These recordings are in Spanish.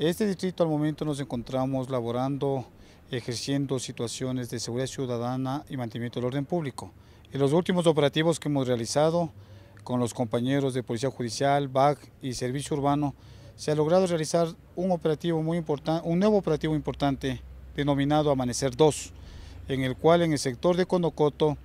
Este distrito al momento nos encontramos laborando, ejerciendo situaciones de seguridad ciudadana y mantenimiento del orden público. En los últimos operativos que hemos realizado con los compañeros de Policía Judicial, BAC y Servicio Urbano, se ha logrado realizar un, operativo muy importante, un nuevo operativo importante denominado Amanecer 2, en el cual en el sector de Conocoto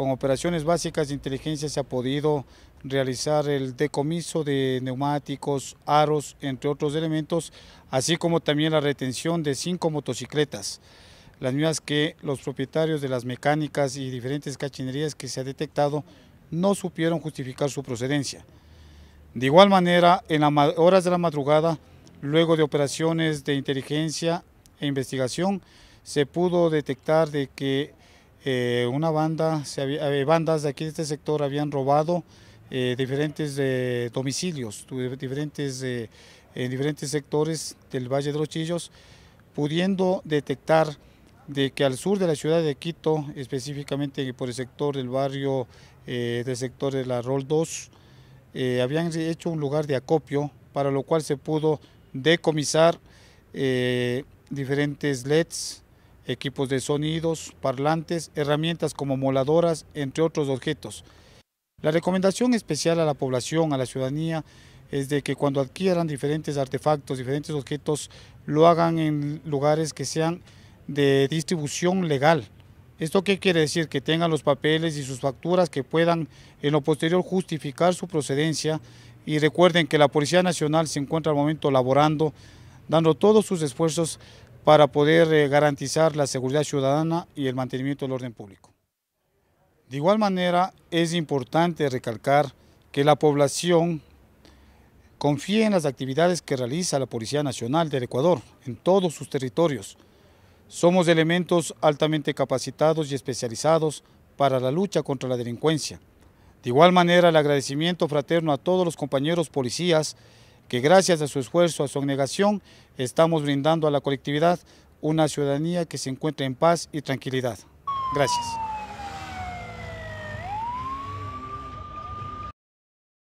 con operaciones básicas de inteligencia se ha podido realizar el decomiso de neumáticos, aros, entre otros elementos, así como también la retención de cinco motocicletas, las mismas que los propietarios de las mecánicas y diferentes cachinerías que se ha detectado no supieron justificar su procedencia. De igual manera, en las horas de la madrugada, luego de operaciones de inteligencia e investigación, se pudo detectar de que eh, una banda, eh, bandas de aquí de este sector habían robado eh, diferentes domicilios, diferentes, en diferentes sectores del Valle de los Chillos, pudiendo detectar de que al sur de la ciudad de Quito, específicamente por el sector del barrio, del sector de la Rol 2, habían hecho un lugar de acopio, para lo cual se pudo decomisar diferentes LEDs, equipos de sonidos, parlantes, herramientas como moladoras, entre otros objetos. La recomendación especial a la población, a la ciudadanía, es de que cuando adquieran diferentes artefactos, diferentes objetos, lo hagan en lugares que sean de distribución legal. ¿Esto qué quiere decir? Que tengan los papeles y sus facturas que puedan en lo posterior justificar su procedencia y recuerden que la Policía Nacional se encuentra al momento laborando, dando todos sus esfuerzos para poder eh, garantizar la seguridad ciudadana y el mantenimiento del orden público. De igual manera, es importante recalcar que la población confíe en las actividades que realiza la Policía Nacional del Ecuador en todos sus territorios. Somos elementos altamente capacitados y especializados para la lucha contra la delincuencia. De igual manera, el agradecimiento fraterno a todos los compañeros policías que gracias a su esfuerzo, a su negación, estamos brindando a la colectividad una ciudadanía que se encuentre en paz y tranquilidad. Gracias.